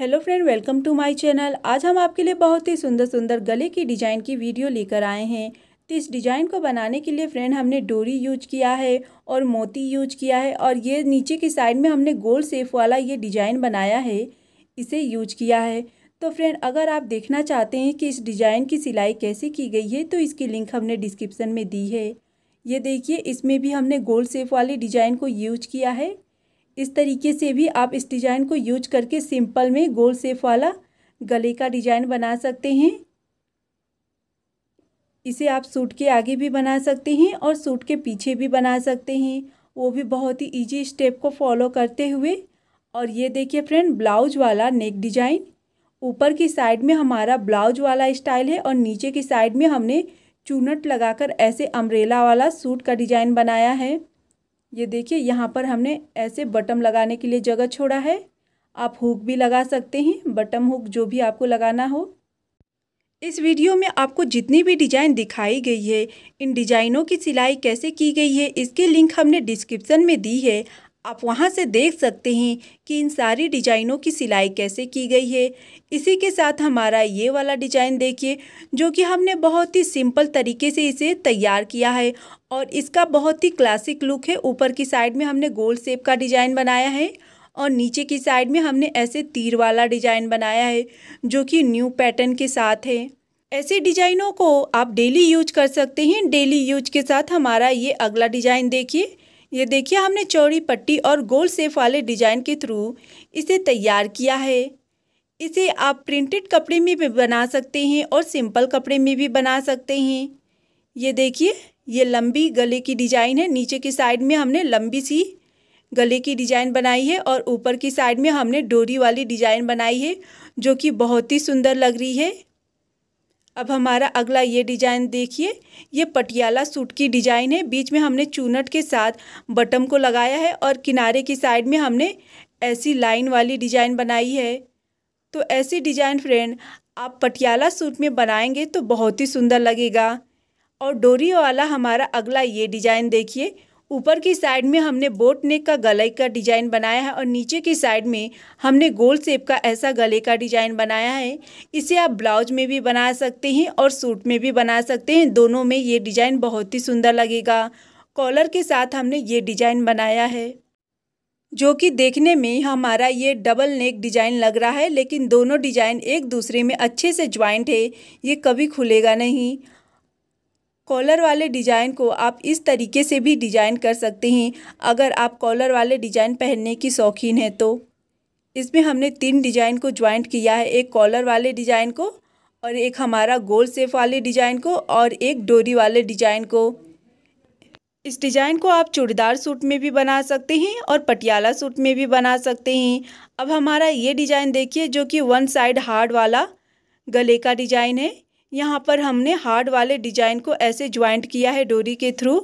hello friend welcome to my channel आज हम आपके लिए बहुत ही सुंदर सुंदर गले की डिज़ाइन की वीडियो लेकर आए हैं तो इस डिज़ाइन को बनाने के लिए फ्रेंड हमने डोरी यूज किया है और मोती यूज किया है और ये नीचे की साइड में हमने गोल सेफ वाला ये डिज़ाइन बनाया है इसे यूज किया है तो फ्रेंड अगर आप देखना चाहते हैं कि इस डिज़ाइन की सिलाई कैसे की गई है तो इसकी लिंक हमने डिस्क्रिप्सन में दी है ये देखिए इसमें भी हमने गोल सेफ वाले डिज़ाइन को यूज किया है इस तरीके से भी आप इस डिज़ाइन को यूज करके सिंपल में गोल सेप वाला गले का डिज़ाइन बना सकते हैं इसे आप सूट के आगे भी बना सकते हैं और सूट के पीछे भी बना सकते हैं वो भी बहुत ही इजी स्टेप को फॉलो करते हुए और ये देखिए फ्रेंड ब्लाउज वाला नेक डिजाइन ऊपर की साइड में हमारा ब्लाउज वाला स्टाइल है और नीचे की साइड में हमने चूनट लगाकर ऐसे अम्ब्रेला वाला सूट का डिजाइन बनाया है ये देखिए यहाँ पर हमने ऐसे बटम लगाने के लिए जगह छोड़ा है आप हुक भी लगा सकते हैं बटम हुक जो भी आपको लगाना हो इस वीडियो में आपको जितनी भी डिज़ाइन दिखाई गई है इन डिज़ाइनों की सिलाई कैसे की गई है इसके लिंक हमने डिस्क्रिप्शन में दी है आप वहाँ से देख सकते हैं कि इन सारी डिजाइनों की सिलाई कैसे की गई है इसी के साथ हमारा ये वाला डिजाइन देखिए जो कि हमने बहुत ही सिंपल तरीके से इसे तैयार किया है और इसका बहुत ही क्लासिक लुक है ऊपर की साइड में हमने गोल शेप का डिजाइन बनाया है और नीचे की साइड में हमने ऐसे तीर वाला डिजाइन बनाया है जो कि न्यू पैटर्न के साथ है ऐसे डिजाइनों को आप डेली यूज कर सकते हैं डेली यूज के साथ हमारा ये अगला डिजाइन देखिए ये देखिए हमने चौड़ी पट्टी और गोल सेफ वाले डिजाइन के थ्रू इसे तैयार किया है इसे आप प्रिंटेड कपड़े में भी बना सकते हैं और सिंपल कपड़े में भी बना सकते हैं ये देखिए ये लंबी गले की डिजाइन है नीचे की साइड में हमने लंबी सी गले की डिजाइन बनाई है और ऊपर की साइड में हमने डोरी वाली डिजाइन बनाई है जो कि बहुत ही सुंदर लग रही है अब हमारा अगला ये डिजाइन देखिए ये पटियाला सूट की डिजाइन है बीच में हमने चूनट के साथ बटम को लगाया है और किनारे की साइड में हमने ऐसी लाइन वाली डिजाइन बनाई है तो ऐसी डिजाइन फ्रेंड आप पटियाला सूट में बनाएंगे तो बहुत ही सुंदर लगेगा और डोरी वाला हमारा अगला ये डिजाइन देखिए ऊपर की साइड में हमने बोट नेक का गले का डिजाइन बनाया है और नीचे की साइड में हमने गोल सेप का ऐसा गले का डिजाइन बनाया है इसे आप ब्लाउज में भी बना सकते हैं और सूट में भी बना सकते हैं दोनों में ये डिजाइन बहुत ही सुंदर लगेगा कॉलर के साथ हमने ये डिजाइन बनाया है जो कि देखने में हमारा ये डबल नेक डिजाइन लग रहा है लेकिन दोनों डिजाइन एक दूसरे में अच्छे से ज्वाइंट है ये कभी खुलेगा नहीं कॉलर वाले डिज़ाइन को आप इस तरीके से भी डिज़ाइन कर सकते हैं अगर आप कॉलर वाले डिज़ाइन पहनने की शौकीन हैं तो इसमें हमने तीन डिज़ाइन को ज्वाइंट किया है एक कॉलर वाले डिज़ाइन को और एक हमारा गोल सेफ वाले डिज़ाइन को और एक डोरी वाले डिज़ाइन को इस डिज़ाइन को आप चूड़ीदार सूट में भी बना सकते हैं और पटियाला सूट में भी बना सकते हैं अब हमारा ये डिज़ाइन देखिए जो कि वन साइड हार्ड वाला गले का डिज़ाइन है यहाँ पर हमने हार्ड वाले डिजाइन को ऐसे ज्वाइंट किया है डोरी के थ्रू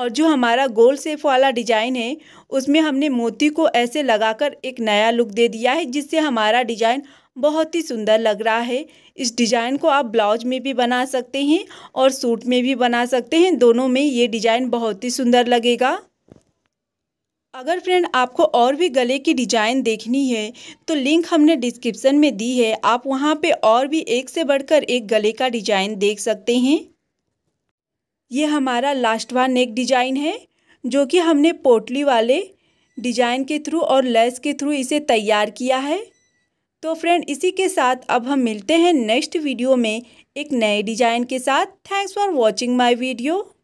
और जो हमारा गोल सेफ वाला डिजाइन है उसमें हमने मोती को ऐसे लगाकर एक नया लुक दे दिया है जिससे हमारा डिजाइन बहुत ही सुंदर लग रहा है इस डिज़ाइन को आप ब्लाउज में भी बना सकते हैं और सूट में भी बना सकते हैं दोनों में ये डिज़ाइन बहुत ही सुंदर लगेगा अगर फ्रेंड आपको और भी गले की डिजाइन देखनी है तो लिंक हमने डिस्क्रिप्शन में दी है आप वहाँ पे और भी एक से बढ़कर एक गले का डिजाइन देख सकते हैं ये हमारा लास्ट वन नेक डिजाइन है जो कि हमने पोटली वाले डिजाइन के थ्रू और लेस के थ्रू इसे तैयार किया है तो फ्रेंड इसी के साथ अब हम मिलते हैं नेक्स्ट वीडियो में एक नए डिजाइन के साथ thanks for watching my video